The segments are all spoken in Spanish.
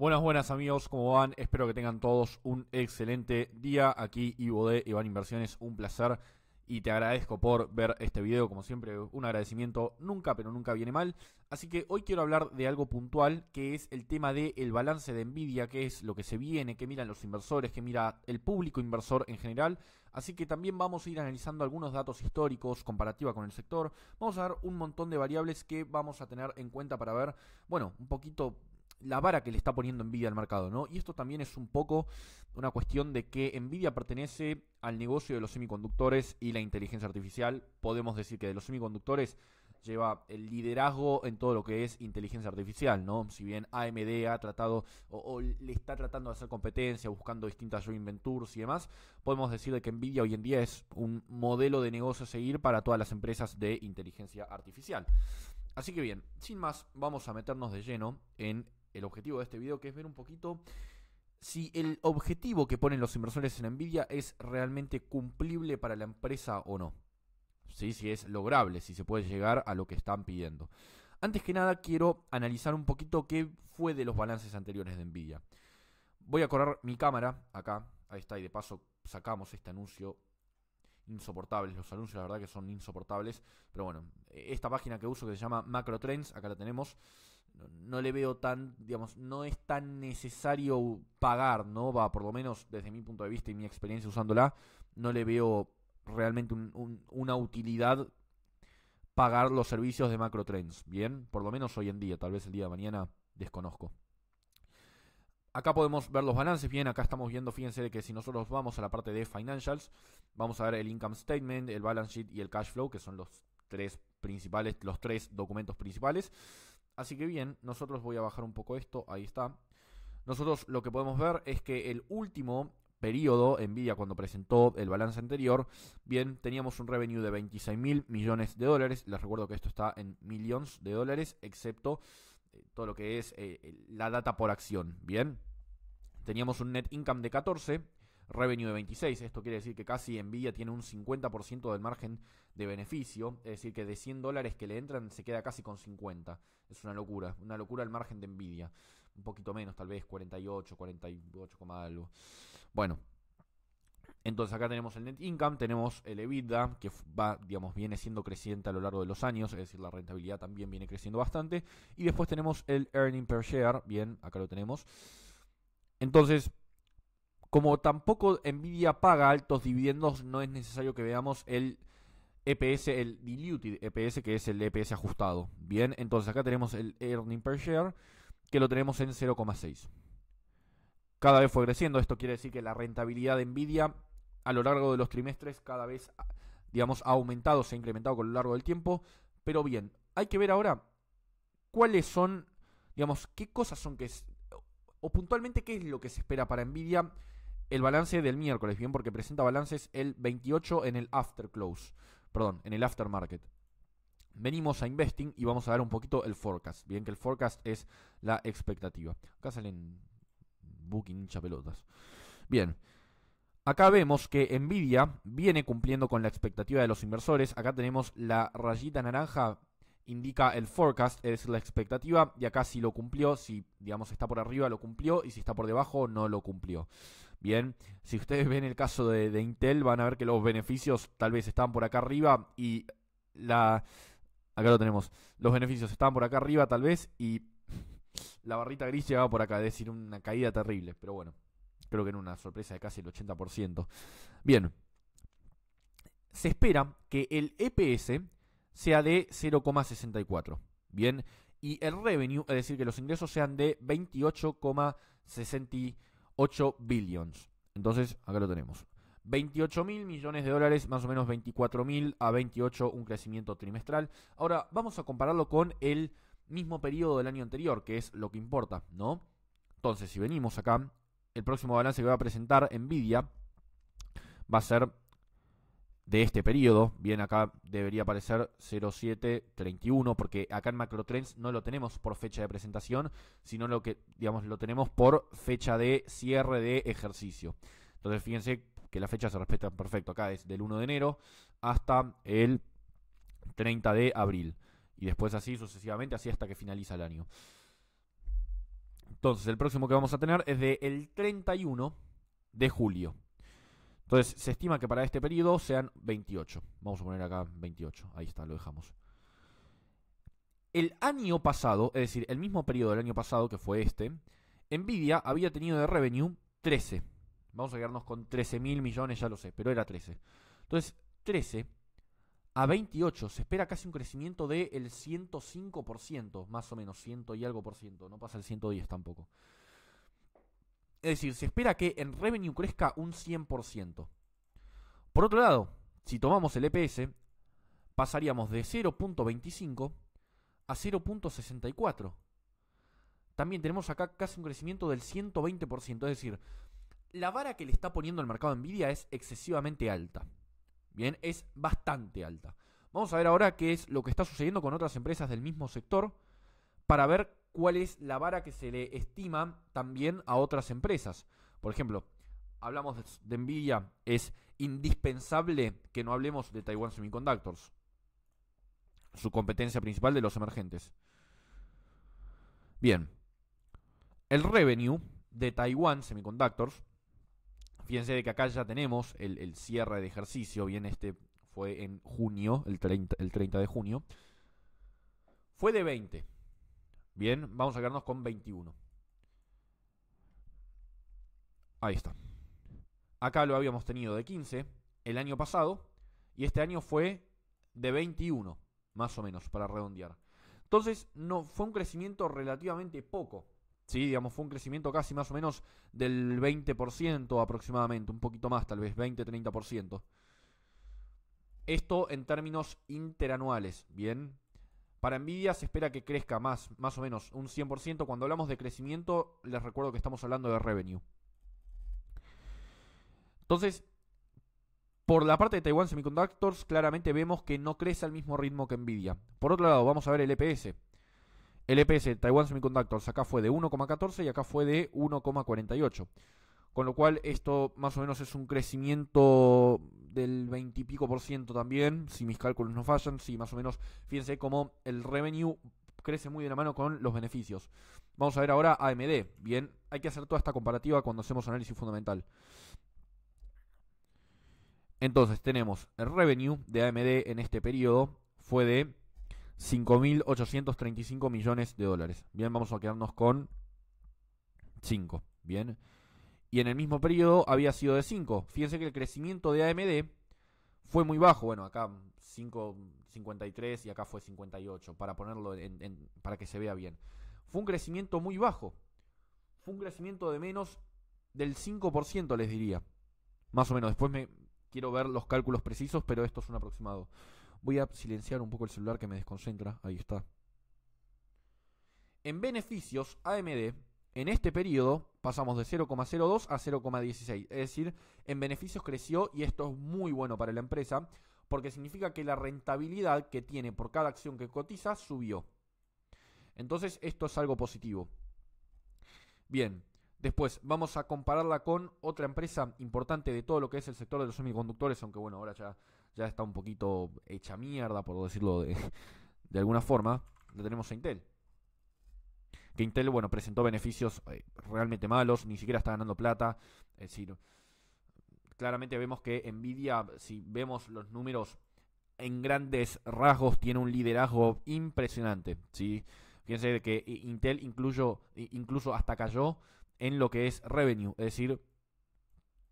Buenas, buenas amigos, ¿cómo van? Espero que tengan todos un excelente día. Aquí Ivo de Iván Inversiones, un placer y te agradezco por ver este video. Como siempre, un agradecimiento nunca, pero nunca viene mal. Así que hoy quiero hablar de algo puntual, que es el tema del balance de Nvidia, que es lo que se viene, que miran los inversores, que mira el público inversor en general. Así que también vamos a ir analizando algunos datos históricos, comparativa con el sector. Vamos a ver un montón de variables que vamos a tener en cuenta para ver, bueno, un poquito la vara que le está poniendo Nvidia al mercado, ¿no? Y esto también es un poco una cuestión de que Nvidia pertenece al negocio de los semiconductores y la inteligencia artificial. Podemos decir que de los semiconductores lleva el liderazgo en todo lo que es inteligencia artificial, ¿no? Si bien AMD ha tratado o, le está tratando de hacer competencia, buscando distintas joint ventures y demás, podemos decir de que Nvidia hoy en día es un modelo de negocio a seguir para todas las empresas de inteligencia artificial. Así que bien, sin más, vamos a meternos de lleno en el objetivo de este video, que es ver un poquito si el objetivo que ponen los inversores en Nvidia es realmente cumplible para la empresa o no. ¿Sí? Si es lograble, si se puede llegar a lo que están pidiendo. Antes que nada quiero analizar un poquito qué fue de los balances anteriores de Nvidia. Voy a correr mi cámara acá, ahí está, y de paso sacamos este anuncio insoportables. Los anuncios, la verdad, que son insoportables. Pero bueno, esta página que uso que se llama Macro Trends, acá la tenemos no, le veo tan, digamos, no es tan necesario pagar, ¿no? Va, por lo menos desde mi punto de vista y mi experiencia usándola, no le veo realmente una utilidad pagar los servicios de MacroTrends, ¿bien? Por lo menos hoy en día, tal vez el día de mañana desconozco. Acá podemos ver los balances, bien, acá estamos viendo, fíjense que si nosotros vamos a la parte de financials, vamos a ver el income statement, el balance sheet y el cash flow, que son los tres principales, los tres documentos principales. Así que bien, nosotros voy a bajar un poco esto, ahí está. Nosotros lo que podemos ver es que el último periodo, Nvidia cuando presentó el balance anterior, bien, teníamos un revenue de 26 mil millones de dólares, les recuerdo que esto está en millones de dólares, excepto eh, todo lo que es eh, la data por acción, bien. Teníamos un net income de 14, revenue de 26. Esto quiere decir que casi Nvidia tiene un 50% del margen de beneficio. Es decir, que de 100 dólares que le entran se queda casi con 50. Es una locura. Una locura el margen de Nvidia. Un poquito menos, tal vez 48, 48, algo. Bueno. Entonces acá tenemos el net income, tenemos el EBITDA, que va, digamos, viene siendo creciente a lo largo de los años, es decir, la rentabilidad también viene creciendo bastante. Y después tenemos el earning per share, bien, acá lo tenemos. Entonces, como tampoco Nvidia paga altos dividendos, no es necesario que veamos el EPS, el diluted EPS, que es el EPS ajustado. Bien, entonces acá tenemos el earning per share, que lo tenemos en 0,6. Cada vez fue creciendo, esto quiere decir que la rentabilidad de Nvidia a lo largo de los trimestres cada vez, digamos, ha aumentado, se ha incrementado con lo largo del tiempo. Pero bien, hay que ver ahora cuáles son, digamos, qué cosas son que... o puntualmente qué es lo que se espera para Nvidia el balance del miércoles, bien, porque presenta balances el 28 en el after close, perdón, en el aftermarket. Venimos a investing y vamos a ver un poquito el forecast, bien que el forecast es la expectativa. Acá salen booking hincha pelotas. Bien. Acá vemos que Nvidia viene cumpliendo con la expectativa de los inversores. Acá tenemos la rayita naranja indica el forecast, es la expectativa, y acá si lo cumplió, si digamos está por arriba lo cumplió, y si está por debajo no lo cumplió. Bien, si ustedes ven el caso de, Intel, van a ver que los beneficios tal vez están por acá arriba y la... Acá lo tenemos. Los beneficios están por acá arriba tal vez y la barrita gris llegaba por acá, es decir, una caída terrible. Pero bueno, creo que en una sorpresa de casi el 80%. Bien, se espera que el EPS sea de 0,64. Bien, y el revenue, es decir, que los ingresos sean de 28,64. 8 billions. Entonces, acá lo tenemos. 28 mil millones de dólares, más o menos 24 mil a 28, un crecimiento trimestral. Ahora, vamos a compararlo con el mismo periodo del año anterior, que es lo que importa, ¿no? Entonces, si venimos acá, el próximo balance que va a presentar Nvidia va a ser de este periodo. Bien, acá debería aparecer 0731, porque acá en MacroTrends no lo tenemos por fecha de presentación, sino lo que, digamos, lo tenemos por fecha de cierre de ejercicio. Entonces, fíjense que la fecha se respeta perfecto. Acá es del 1 de enero hasta el 30 de abril. Y después así sucesivamente, así hasta que finaliza el año. Entonces, el próximo que vamos a tener es del 31 de julio. Entonces, se estima que para este periodo sean 28. Vamos a poner acá 28. Ahí está, lo dejamos. El año pasado, es decir, el mismo periodo del año pasado, que fue este, Nvidia había tenido de revenue 13. Vamos a quedarnos con 13 mil millones, ya lo sé, pero era 13. Entonces, 13 a 28, se espera casi un crecimiento del 105%, más o menos, 100 y algo por ciento. No pasa el 110 tampoco. Es decir, se espera que en revenue crezca un 100%. Por otro lado, si tomamos el EPS, pasaríamos de 0.25 a 0.64. También tenemos acá casi un crecimiento del 120%, es decir, la vara que le está poniendo el mercado Nvidia es excesivamente alta. Bien, es bastante alta. Vamos a ver ahora qué es lo que está sucediendo con otras empresas del mismo sector para ver cuál es la vara que se le estima también a otras empresas. Por ejemplo, hablamos de Nvidia, es indispensable que no hablemos de Taiwan Semiconductors, su competencia principal de los emergentes. Bien, el revenue de Taiwan Semiconductors, fíjense de que acá ya tenemos el, cierre de ejercicio, bien este fue en junio, el 30, el 30 de junio, fue de 20 Bien, vamos a quedarnos con 21. Ahí está. Acá lo habíamos tenido de 15 el año pasado y este año fue de 21, más o menos, para redondear. Entonces, no, fue un crecimiento relativamente poco. Sí, digamos, fue un crecimiento casi más o menos del 20% aproximadamente, un poquito más tal vez, 20-30%. Esto en términos interanuales, ¿bien? Para Nvidia se espera que crezca más, más o menos un 100%. Cuando hablamos de crecimiento, les recuerdo que estamos hablando de revenue. Entonces, por la parte de Taiwan Semiconductors, claramente vemos que no crece al mismo ritmo que Nvidia. Por otro lado, vamos a ver el EPS. El EPS de Taiwan Semiconductors acá fue de 1,14 y acá fue de 1,48. Con lo cual, esto más o menos es un crecimiento del 20 y pico por ciento también, si mis cálculos no fallan, si más o menos, fíjense cómo el revenue crece muy de la mano con los beneficios. Vamos a ver ahora AMD. Bien, hay que hacer toda esta comparativa cuando hacemos análisis fundamental. Entonces tenemos el revenue de AMD en este periodo fue de 5.835 millones de dólares. Bien, vamos a quedarnos con 5. Bien y en el mismo periodo había sido de 5. Fíjense que el crecimiento de AMD fue muy bajo. Bueno, acá 5, 53 y acá fue 58, para ponerlo para que se vea bien. Fue un crecimiento muy bajo. Fue un crecimiento de menos del 5%, les diría. Más o menos. Después me quiero ver los cálculos precisos, pero esto es un aproximado. Voy a silenciar un poco el celular que me desconcentra. Ahí está. En beneficios, AMD en este periodo pasamos de 0,02 a 0,16, es decir, en beneficios creció y esto es muy bueno para la empresa porque significa que la rentabilidad que tiene por cada acción que cotiza subió. Entonces esto es algo positivo. Bien, después vamos a compararla con otra empresa importante de todo lo que es el sector de los semiconductores, aunque bueno, ahora ya, ya está un poquito hecha mierda, por decirlo de, de alguna forma. La tenemos a Intel que Intel, bueno, presentó beneficios eh, realmente malos, ni siquiera está ganando plata. Es decir, claramente vemos que Nvidia, si vemos los números en grandes rasgos, tiene un liderazgo impresionante, ¿sí? Fíjense que eh, Intel incluso hasta cayó en lo que es revenue, es decir,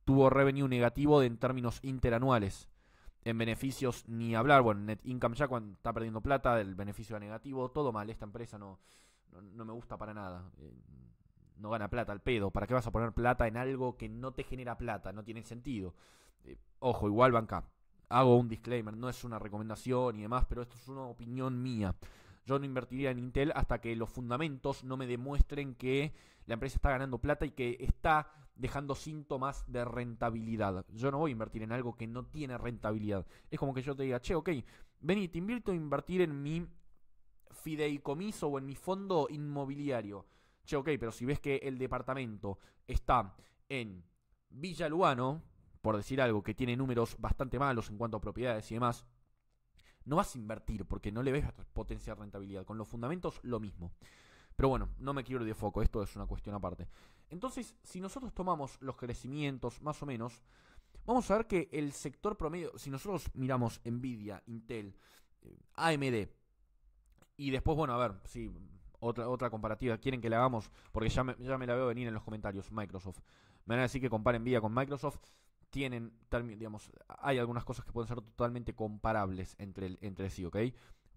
tuvo revenue negativo en términos interanuales. En beneficios ni hablar, bueno, net income ya cuando está perdiendo plata, el beneficio era negativo, todo mal, esta empresa no, no, me gusta para nada. Eh, no gana plata al pedo. ¿Para qué vas a poner plata en algo que no te genera plata? No tiene sentido. Eh, ojo, igual banca. Hago un disclaimer, no es una recomendación y demás, pero esto es una opinión mía. Yo no invertiría en Intel hasta que los fundamentos no me demuestren que la empresa está ganando plata y que está dejando síntomas de rentabilidad. Yo no voy a invertir en algo que no tiene rentabilidad. Es como que yo te diga, che, ok, vení, te invierto a invertir en mi fideicomiso o en mi fondo inmobiliario. Che, ok, pero si ves que el departamento está en Villa Lugano, por decir algo, que tiene números bastante malos en cuanto a propiedades y demás, no vas a invertir porque no le ves potencia rentabilidad. Con los fundamentos, lo mismo. Pero bueno, no me quiero ir de foco, esto es una cuestión aparte. Entonces, si nosotros tomamos los crecimientos más o menos, vamos a ver que el sector promedio, si nosotros miramos Nvidia, Intel, eh, AMD, y después, bueno, a ver, si otra, otra comparativa quieren que la hagamos, porque ya me, ya me la veo venir en los comentarios, Microsoft. Me van a decir que comparen Vía con Microsoft. Tienen, digamos, hay algunas cosas que pueden ser totalmente comparables entre, el, entre sí, ¿ok?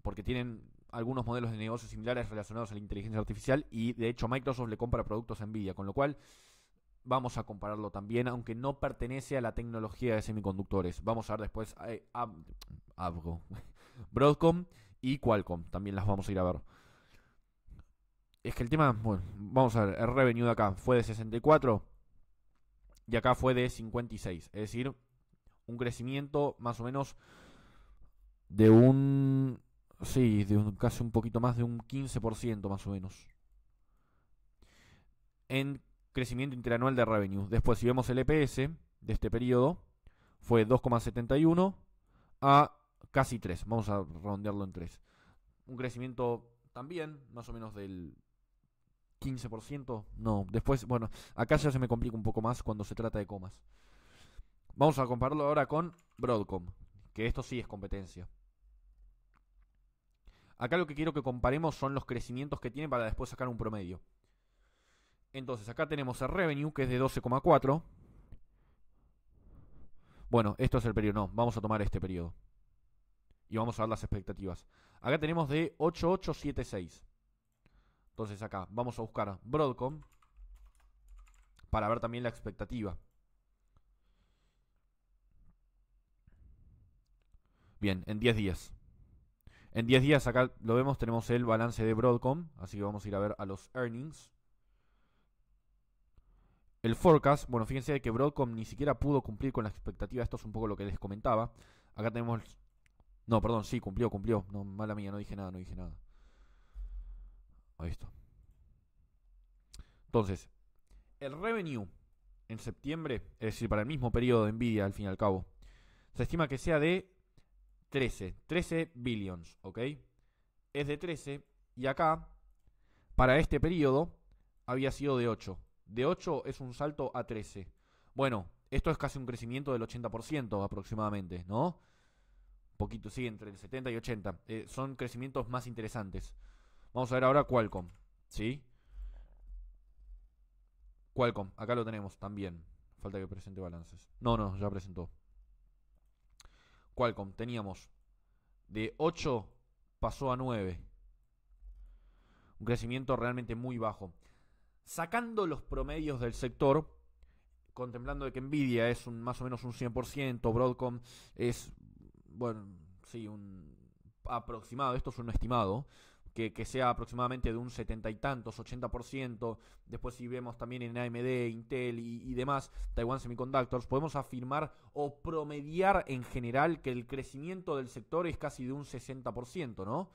Porque tienen algunos modelos de negocios similares relacionados a la inteligencia artificial y de hecho Microsoft le compra productos a Nvidia, con lo cual vamos a compararlo también, aunque no pertenece a la tecnología de semiconductores. Vamos a ver después eh, Abgo Broadcom y Qualcomm, también las vamos a ir a ver. Es que el tema, bueno, vamos a ver, el revenue de acá fue de 64 y acá fue de 56, es decir, un crecimiento más o menos de un, sí, de un, casi un poquito más de un 15% más o menos. En crecimiento interanual de revenue. Después, si vemos el EPS de este periodo, fue 2,71 a casi 3, vamos a redondearlo en 3. Un crecimiento también, más o menos del 15%, no, después, bueno, acá ya se me complica un poco más cuando se trata de comas. Vamos a compararlo ahora con Broadcom, que esto sí es competencia. Acá lo que quiero que comparemos son los crecimientos que tiene para después sacar un promedio. Entonces, acá tenemos el revenue, que es de 12,4. Bueno, esto es el periodo, no, vamos a tomar este periodo y vamos a ver las expectativas. Acá tenemos de 8876. Entonces acá vamos a buscar Broadcom para ver también la expectativa. Bien, en 10 días. En 10 días acá lo vemos, tenemos el balance de Broadcom, así que vamos a ir a ver a los earnings. El forecast, bueno, fíjense que Broadcom ni siquiera pudo cumplir con la expectativa, esto es un poco lo que les comentaba. Acá tenemos no, perdón, sí, cumplió, cumplió. No, mala mía, no dije nada, no dije nada. Ahí está. Entonces, el revenue en septiembre, es decir, para el mismo periodo de Nvidia al fin y al cabo, se estima que sea de 13, 13 billions, ¿ok? Es de 13 y acá, para este periodo, había sido de 8. De 8 es un salto a 13. Bueno, esto es casi un crecimiento del 80% aproximadamente, ¿no? poquito, sí, entre el 70 y 80. Eh, son crecimientos más interesantes. Vamos a ver ahora Qualcomm, ¿sí? Qualcomm, acá lo tenemos también. Falta que presente balances. No, no, ya presentó. Qualcomm, teníamos de 8 pasó a 9. Un crecimiento realmente muy bajo. Sacando los promedios del sector, contemplando de que Nvidia es un, más o menos un 100%, Broadcom es bueno, sí, un aproximado, esto es un estimado, que, sea aproximadamente de un setenta y tantos, ochenta por ciento, Después si vemos también en AMD, Intel y, demás, Taiwan Semiconductors, podemos afirmar o promediar en general que el crecimiento del sector es casi de un sesenta por ciento, ¿no?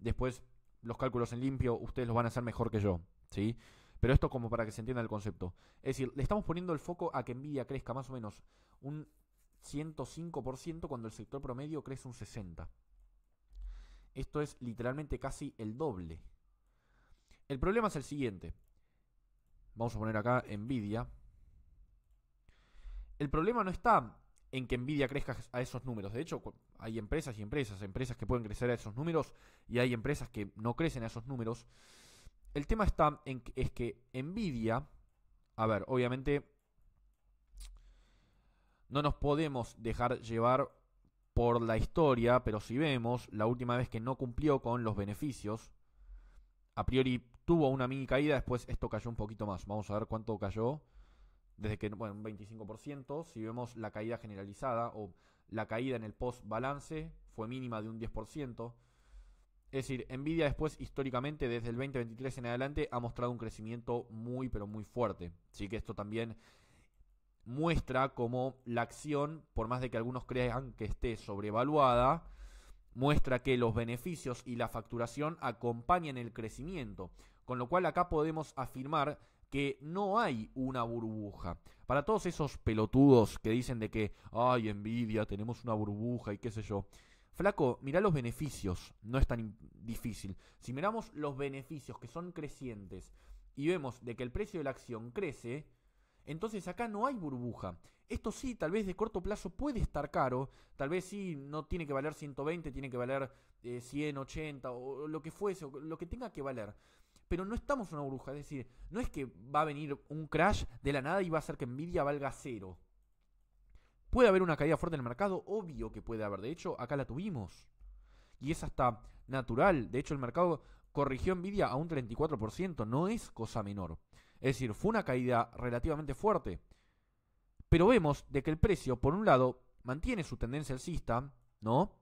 Después los cálculos en limpio ustedes los van a hacer mejor que yo, ¿sí? Pero esto como para que se entienda el concepto. Es decir, le estamos poniendo el foco a que Nvidia crezca más o menos un 105% cuando el sector promedio crece un 60%. Esto es literalmente casi el doble. El problema es el siguiente. Vamos a poner acá Nvidia. El problema no está en que Nvidia crezca a esos números. De hecho, hay empresas y empresas, empresas que pueden crecer a esos números y hay empresas que no crecen a esos números. El tema está en que, es que Nvidia, a ver, obviamente no nos podemos dejar llevar por la historia, pero si vemos la última vez que no cumplió con los beneficios, a priori tuvo una mini caída, después esto cayó un poquito más. Vamos a ver cuánto cayó. Desde que, bueno, un 25%. Si vemos la caída generalizada o la caída en el post-balance, fue mínima de un 10%. Es decir, Nvidia después históricamente desde el 2023 en adelante ha mostrado un crecimiento muy pero muy fuerte. Así que esto también muestra cómo la acción, por más de que algunos crean que esté sobrevaluada, muestra que los beneficios y la facturación acompañan el crecimiento, con lo cual acá podemos afirmar que no hay una burbuja. Para todos esos pelotudos que dicen de que, ay, envidia, tenemos una burbuja y qué sé yo. Flaco, mirá los beneficios, no es tan difícil. Si miramos los beneficios que son crecientes y vemos de que el precio de la acción crece, entonces acá no hay burbuja. Esto sí, tal vez de corto plazo puede estar caro, tal vez sí, no tiene que valer 120, tiene que valer 180 eh, o lo que fuese, o lo que tenga que valer. Pero no estamos en una burbuja, es decir, no es que va a venir un crash de la nada y va a hacer que Nvidia valga cero. ¿Puede haber una caída fuerte en el mercado? Obvio que puede haber, de hecho acá la tuvimos. Y es hasta natural, de hecho el mercado corrigió Nvidia a un 34%, no es cosa menor. Es decir, fue una caída relativamente fuerte. Pero vemos de que el precio, por un lado, mantiene su tendencia alcista, ¿no?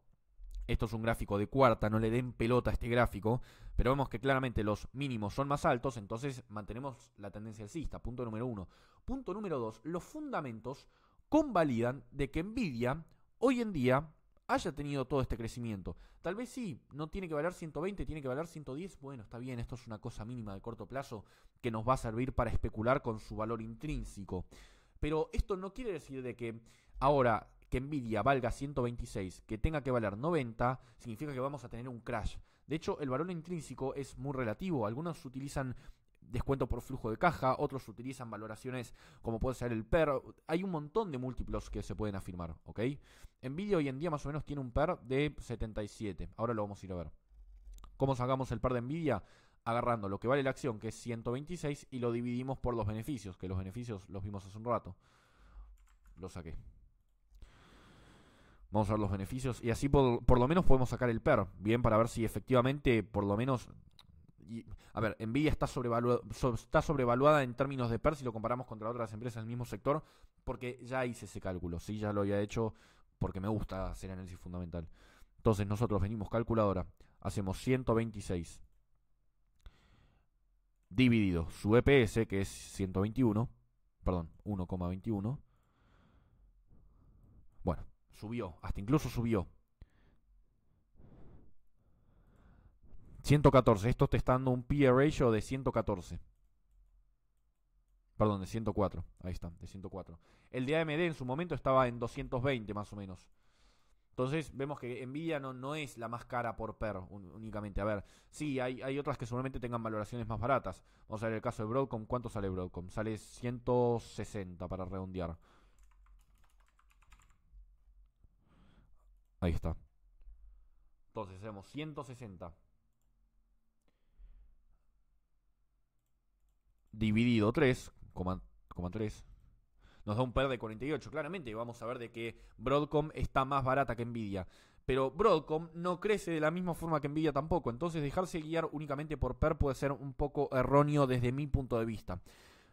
Esto es un gráfico de cuarta, no le den pelota a este gráfico, pero vemos que claramente los mínimos son más altos, entonces mantenemos la tendencia alcista, punto número uno. Punto número dos, los fundamentos convalidan de que Nvidia hoy en día haya tenido todo este crecimiento. Tal vez sí, no tiene que valer 120, tiene que valer 110. Bueno, está bien, esto es una cosa mínima de corto plazo que nos va a servir para especular con su valor intrínseco. Pero esto no quiere decir de que ahora que Nvidia valga 126, que tenga que valer 90, significa que vamos a tener un crash. De hecho, el valor intrínseco es muy relativo. Algunos utilizan descuento por flujo de caja, otros utilizan valoraciones como puede ser el PER. Hay un montón de múltiplos que se pueden afirmar, ¿ok? Nvidia hoy en día más o menos tiene un PER de 77. Ahora lo vamos a ir a ver. ¿Cómo sacamos el PER de Nvidia? Agarrando lo que vale la acción, que es 126, y lo dividimos por los beneficios, que los beneficios los vimos hace un rato. Lo saqué. Vamos a ver los beneficios y así por lo menos podemos sacar el PER, bien, para ver si efectivamente por lo menos a ver, Nvidia está, sobrevaluada, está sobrevaluada en términos de PER si lo comparamos contra otras empresas del mismo sector, porque ya hice ese cálculo, sí, ya lo había hecho porque me gusta hacer análisis fundamental. Entonces nosotros venimos calculadora, hacemos 126 dividido su EPS, que es 121, perdón, 1,21. Bueno, subió, hasta incluso subió 114. Esto te está dando un PE ratio de 114. Perdón, de 104. Ahí está, de 104. El de AMD en su momento estaba en 220 más o menos. Entonces vemos que Nvidia no, es la más cara por PER únicamente. A ver, sí, hay, hay, otras que seguramente tengan valoraciones más baratas. Vamos a ver el caso de Broadcom. ¿Cuánto sale Broadcom? Sale 160 para redondear. Ahí está. Entonces hacemos 160. dividido 3,3 nos da un PER de 48. Claramente vamos a ver de que Broadcom está más barata que Nvidia. Pero Broadcom no crece de la misma forma que Nvidia tampoco. Entonces dejarse guiar únicamente por PER puede ser un poco erróneo desde mi punto de vista.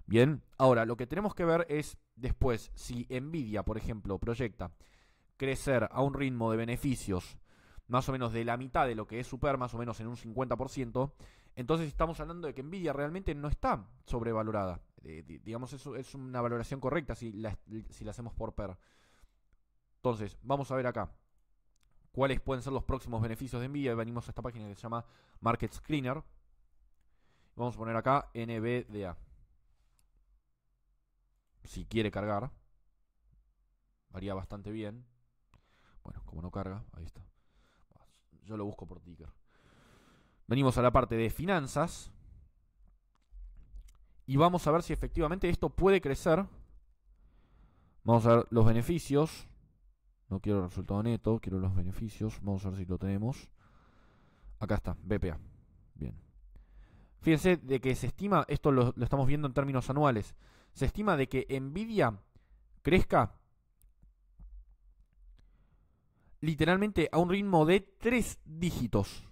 Bien, ahora lo que tenemos que ver es después si Nvidia, por ejemplo, proyecta crecer a un ritmo de beneficios más o menos de la mitad de lo que es Super, más o menos en un 50%, entonces estamos hablando de que Nvidia realmente no está sobrevalorada. Eh, digamos, eso es una valoración correcta si la, si la hacemos por PER. Entonces, vamos a ver acá cuáles pueden ser los próximos beneficios de Nvidia. Venimos a esta página que se llama Market Screener. Vamos a poner acá NVDA. Si quiere cargar, haría bastante bien. Bueno, como no carga, ahí está. Yo lo busco por ticker. Venimos a la parte de finanzas y vamos a ver si efectivamente esto puede crecer. Vamos a ver los beneficios. No quiero el resultado neto, quiero los beneficios. Vamos a ver si lo tenemos. Acá está, BPA. Bien. Fíjense de que se estima, esto lo, estamos viendo en términos anuales, se estima de que Nvidia crezca literalmente a un ritmo de tres dígitos.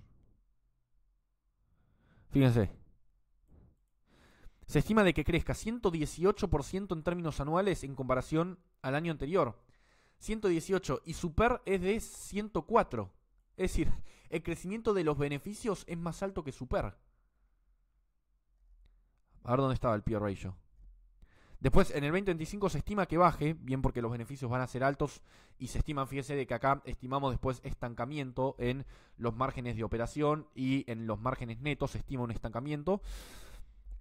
Fíjense. Se estima de que crezca 118% en términos anuales en comparación al año anterior. 118 y super es de 104. Es decir, el crecimiento de los beneficios es más alto que super. A ver dónde estaba el peer ratio. Después, en el 2025 se estima que baje, bien porque los beneficios van a ser altos y se estima, fíjense, de que acá estimamos después estancamiento en los márgenes de operación y en los márgenes netos se estima un estancamiento.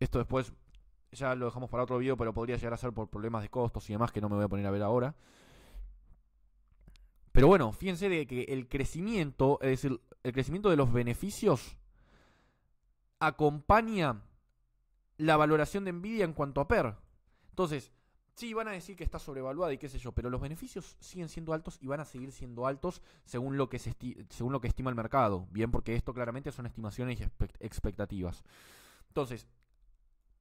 Esto después ya lo dejamos para otro video, pero podría llegar a ser por problemas de costos y demás que no me voy a poner a ver ahora. Pero bueno, fíjense de que el crecimiento, es decir, el crecimiento de los beneficios acompaña la valoración de Nvidia en cuanto a PER. Entonces, sí, van a decir que está sobrevaluada y qué sé yo, pero los beneficios siguen siendo altos y van a seguir siendo altos según lo que, se según lo que estima el mercado. Bien, porque esto claramente son estimaciones y expectativas. Entonces,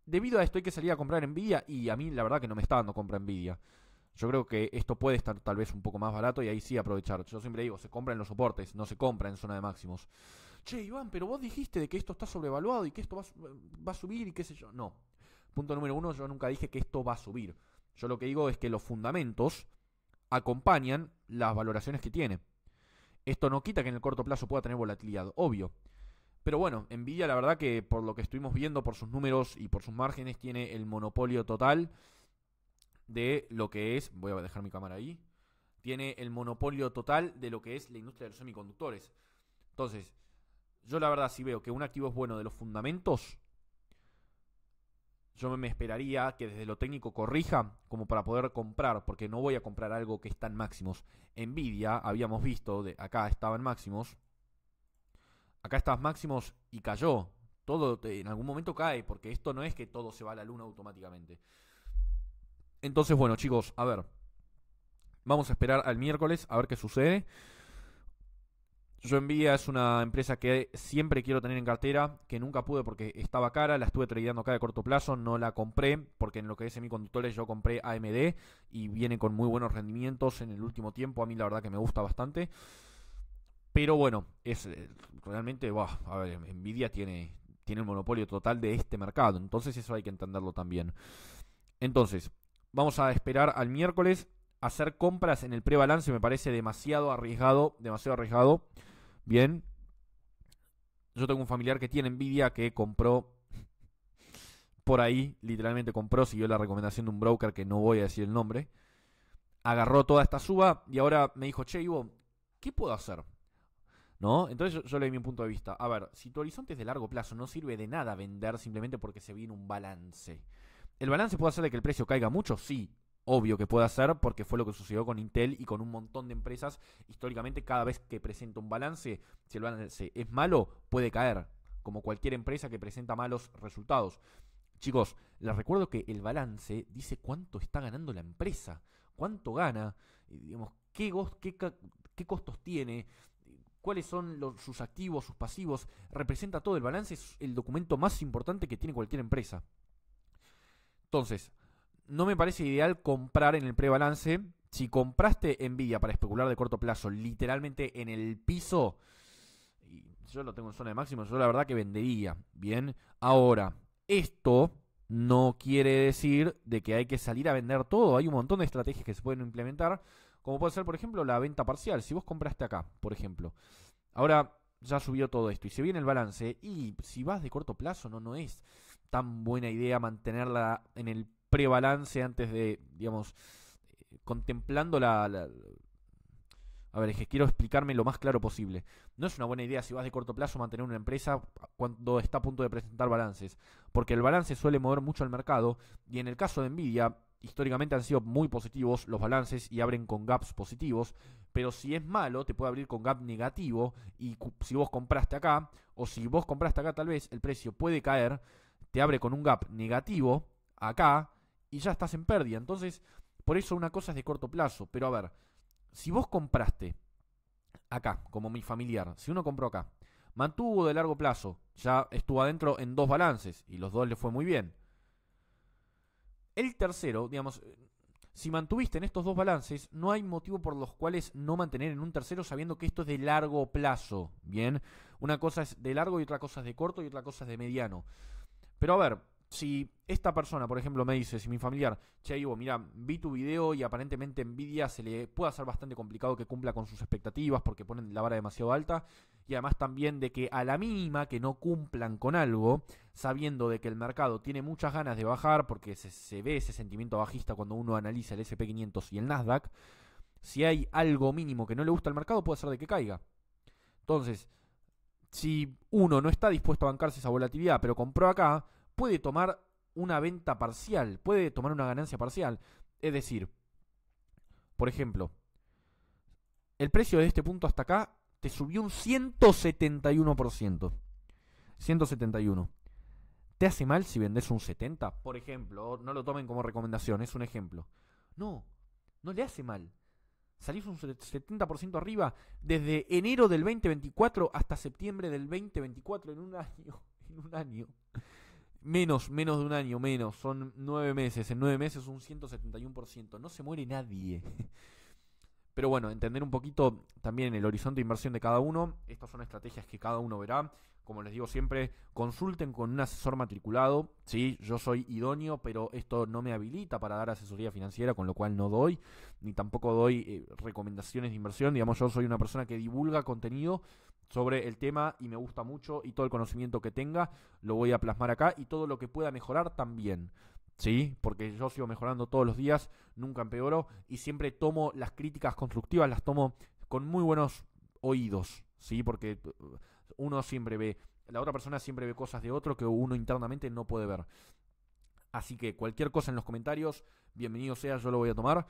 debido a esto hay que salir a comprar envidia y a mí la verdad que no me está dando compra envidia. Yo creo que esto puede estar tal vez un poco más barato y ahí sí aprovechar. Yo siempre digo, se compra en los soportes, no se compra en zona de máximos. Che, Iván, pero vos dijiste de que esto está sobrevaluado y que esto va, va a subir y qué sé yo. No, Punto número uno, yo nunca dije que esto va a subir. Yo lo que digo es que los fundamentos acompañan las valoraciones que tiene. Esto no quita que en el corto plazo pueda tener volatilidad, obvio. Pero bueno, Envidia, la verdad que por lo que estuvimos viendo, por sus números y por sus márgenes, tiene el monopolio total de lo que es, voy a dejar mi cámara ahí, tiene el monopolio total de lo que es la industria de los semiconductores. Entonces, yo la verdad si veo que un activo es bueno de los fundamentos, yo me esperaría que desde lo técnico corrija como para poder comprar, porque no voy a comprar algo que está en máximos. Envidia, habíamos visto, de acá estaba en máximos. Acá está máximos y cayó. Todo en algún momento cae, porque esto no es que todo se va a la luna automáticamente. Entonces, bueno, chicos, a ver. Vamos a esperar al miércoles a ver qué sucede. Yo Envidia es una empresa que siempre quiero tener en cartera, que nunca pude porque estaba cara, la estuve tradeando acá de corto plazo, no la compré, porque en lo que es semiconductores yo compré AMD y viene con muy buenos rendimientos en el último tiempo, a mí la verdad que me gusta bastante. Pero bueno, es eh, realmente, bah, a ver, Nvidia tiene, tiene el monopolio total de este mercado, entonces eso hay que entenderlo también. Entonces, vamos a esperar al miércoles. Hacer compras en el prebalance me parece demasiado arriesgado, demasiado arriesgado. Bien. Yo tengo un familiar que tiene Nvidia que compró por ahí, literalmente compró, siguió la recomendación de un broker que no voy a decir el nombre. Agarró toda esta suba y ahora me dijo, che, Ivo, ¿qué puedo hacer? ¿No? Entonces yo, le di mi punto de vista. A ver, si tu horizonte es de largo plazo, no sirve de nada vender simplemente porque se viene un balance. ¿El balance puede hacer de que el precio caiga mucho? Sí obvio que puede ser, porque fue lo que sucedió con Intel y con un montón de empresas. Históricamente, cada vez que presenta un balance, si el balance es malo, puede caer, como cualquier empresa que presenta malos resultados. Chicos, les recuerdo que el balance dice cuánto está ganando la empresa, cuánto gana, digamos, qué, costos tiene, cuáles son los, sus activos, sus pasivos. Representa todo el balance, es el documento más importante que tiene cualquier empresa. Entonces, no me parece ideal comprar en el prebalance. Si compraste en Nvidia para especular de corto plazo, literalmente en el piso, y yo lo tengo en zona de máximo, yo la verdad que vendería. Bien, ahora, esto no quiere decir de que hay que salir a vender todo. Hay un montón de estrategias que se pueden implementar, como puede ser, por ejemplo, la venta parcial. Si vos compraste acá, por ejemplo, ahora ya subió todo esto y se viene el balance y si vas de corto plazo no no es tan buena idea mantenerla en el prebalance antes de, digamos, contemplando la, a ver, es que quiero explicarme lo más claro posible. No es una buena idea si vas de corto plazo mantener una empresa cuando está a punto de presentar balances, porque el balance suele mover mucho al mercado y en el caso de Nvidia históricamente han sido muy positivos los balances y abren con gaps positivos, pero si es malo te puede abrir con gap negativo y si vos compraste acá o si vos compraste acá tal vez el precio puede caer, te abre con un gap negativo acá y ya estás en pérdida. Entonces, por eso una cosa es de corto plazo. Pero a ver, si vos compraste acá, como mi familiar, si uno compró acá, mantuvo de largo plazo, ya estuvo adentro en dos balances y los dos le fue muy bien. El tercero, digamos, si mantuviste en estos dos balances, no hay motivo por los cuales no mantener en un tercero sabiendo que esto es de largo plazo, ¿bien? Una cosa es de largo y otra cosa es de corto y otra cosa es de mediano. Pero a ver, si esta persona, por ejemplo, me dice, si mi familiar, che, Ivo, mira, vi tu video y aparentemente envidia, se le puede hacer bastante complicado que cumpla con sus expectativas porque ponen la vara demasiado alta y además también de que a la mínima que no cumplan con algo, sabiendo de que el mercado tiene muchas ganas de bajar porque se, se ve ese sentimiento bajista cuando uno analiza el SP500 y el Nasdaq, si hay algo mínimo que no le gusta al mercado puede ser de que caiga. Entonces, si uno no está dispuesto a bancarse esa volatilidad, pero compró acá, puede tomar una venta parcial, puede tomar una ganancia parcial. Es decir, por ejemplo, el precio de este punto hasta acá te subió un 171%. 171. ¿Te hace mal si vendes un 70? Por ejemplo, no lo tomen como recomendación, es un ejemplo. No, no le hace mal. Salís un 70% arriba desde enero del 2024 hasta septiembre del 2024 en un año. En un año. Menos, menos de un año, menos. Son nueve meses. En nueve meses un 171%. No se muere nadie. Pero bueno, entender un poquito también el horizonte de inversión de cada uno. Estas son estrategias que cada uno verá. Como les digo siempre, consulten con un asesor matriculado. Sí, yo soy idóneo, pero esto no me habilita para dar asesoría financiera, con lo cual no doy, ni tampoco doy eh, recomendaciones de inversión. Digamos, yo soy una persona que divulga contenido sobre el tema y me gusta mucho y todo el conocimiento que tenga lo voy a plasmar acá y todo lo que pueda mejorar también. ¿sí? Porque yo sigo mejorando todos los días, nunca empeoro y siempre tomo las críticas constructivas, las tomo con muy buenos oídos, ¿sí? Porque uh, uno siempre ve, la otra persona siempre ve cosas de otro que uno internamente no puede ver. Así que cualquier cosa en los comentarios, bienvenido sea, yo lo voy a tomar.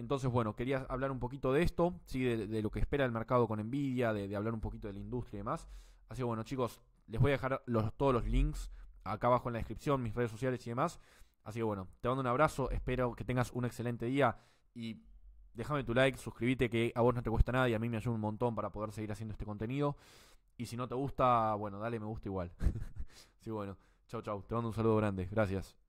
Entonces, bueno, quería hablar un poquito de esto, ¿sí? de, lo que espera el mercado con Nvidia, de, hablar un poquito de la industria y demás. Así que, bueno, chicos, les voy a dejar todos los links acá abajo en la descripción, mis redes sociales y demás. Así que, bueno, te mando un abrazo, espero que tengas un excelente día y déjame tu like, suscríbete que a vos no te cuesta nada y a mí me ayuda un montón para poder seguir haciendo este contenido. Y si no te gusta, bueno, dale me gusta igual. sí, bueno, chao, chao, te mando un saludo grande, gracias.